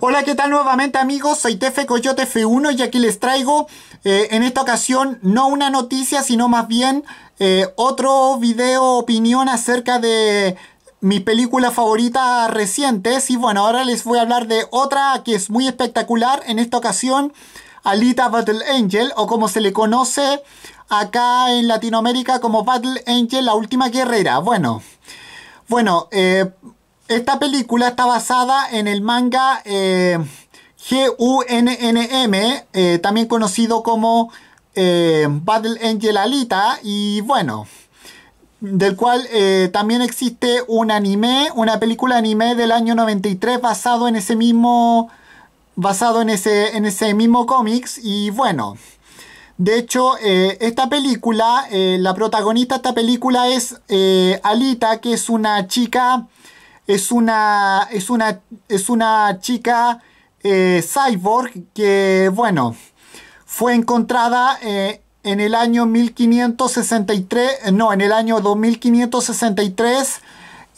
Hola, ¿qué tal nuevamente amigos? Soy Tefe Coyote F1 y aquí les traigo eh, en esta ocasión no una noticia, sino más bien eh, otro video opinión acerca de mi película favorita recientes. Y bueno, ahora les voy a hablar de otra que es muy espectacular. En esta ocasión, Alita Battle Angel, o como se le conoce acá en Latinoamérica como Battle Angel, la última guerrera. Bueno, bueno, eh esta película está basada en el manga eh, GUNNM, eh, también conocido como eh, Battle Angel Alita, y bueno, del cual eh, también existe un anime, una película anime del año 93 basado en ese mismo, basado en ese, en ese mismo cómics, y bueno. De hecho, esta película, la protagonista de esta película es Alita, que es una chica es una, es una, es una chica eh, cyborg que, bueno, fue encontrada eh, en el año 1563, no, en el año 2563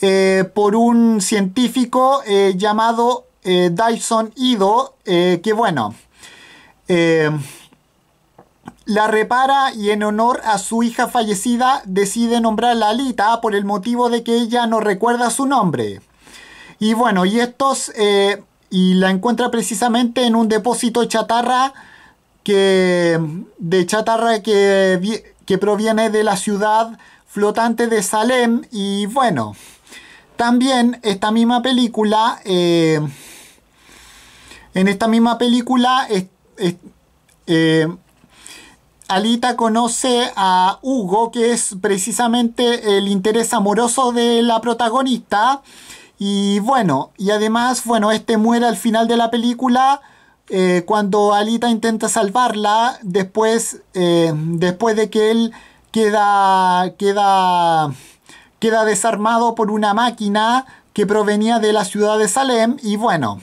eh, por un científico llamado Dyson Ido, que, bueno, la repara y en honor a su hija fallecida decide nombrarla Alita por el motivo de que ella no recuerda su nombre. Y bueno, y estos... Eh, y la encuentra precisamente en un depósito chatarra que, de chatarra que, que proviene de la ciudad flotante de Salem. Y bueno, también esta misma película, eh, en esta misma película, eh, Alita conoce a Hugo, que es precisamente el interés amoroso de la protagonista. Y bueno, y además, bueno, este muere al final de la película. Eh, cuando Alita intenta salvarla, después, eh, después de que él queda, queda, queda desarmado por una máquina que provenía de la ciudad de Salem, y bueno,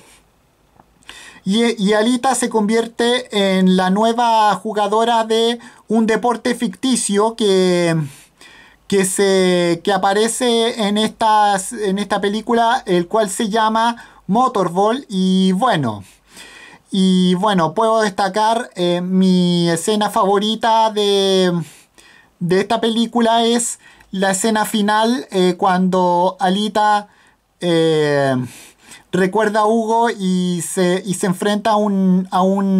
y, Alita se convierte en la nueva jugadora de un deporte ficticio que, que, se, aparece en, en esta película, el cual se llama Motorball. Y bueno, y bueno, puedo destacar eh, mi escena favorita de, esta película es la escena final eh, cuando Alita... Eh, recuerda a Hugo y se, y se enfrenta a un,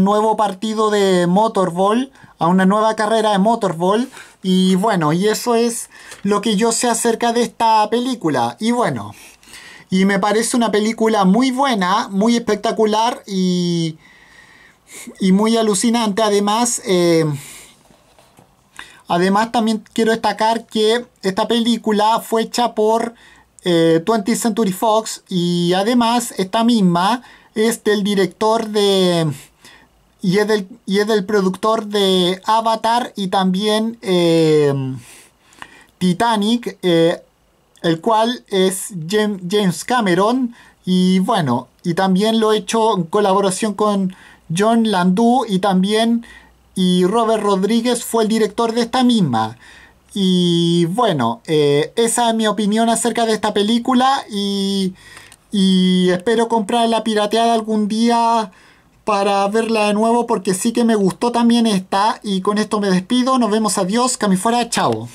nuevo partido de Motorball, a una nueva carrera de Motorball. Y bueno, y eso es lo que yo sé acerca de esta película. Y bueno, y me parece una película muy buena, muy espectacular y, y muy alucinante. Además, eh, además también quiero destacar que esta película fue hecha por 20th eh, Century Fox y además esta misma es del director de... Y es, del, productor de Avatar y también eh, Titanic, eh, el cual es James Cameron. Y bueno, y también lo he hecho en colaboración con John Landau y también y Robert Rodríguez fue el director de esta misma. Y bueno, eh, esa es mi opinión acerca de esta película y, y espero comprarla pirateada algún día para verla de nuevo porque sí que me gustó también esta y con esto me despido, nos vemos, adiós, cami fuera, chao.